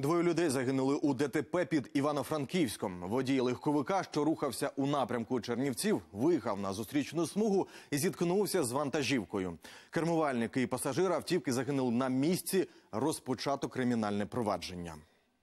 Двоє людей загинули у ДТП під Івано-Франківськом. Водій легковика, що рухався у напрямку Чернівців, виїхав на зустрічну смугу і зіткнувся з вантажівкою. Кермувальник і пасажир автівки загинули на місці. Розпочато кримінальне провадження.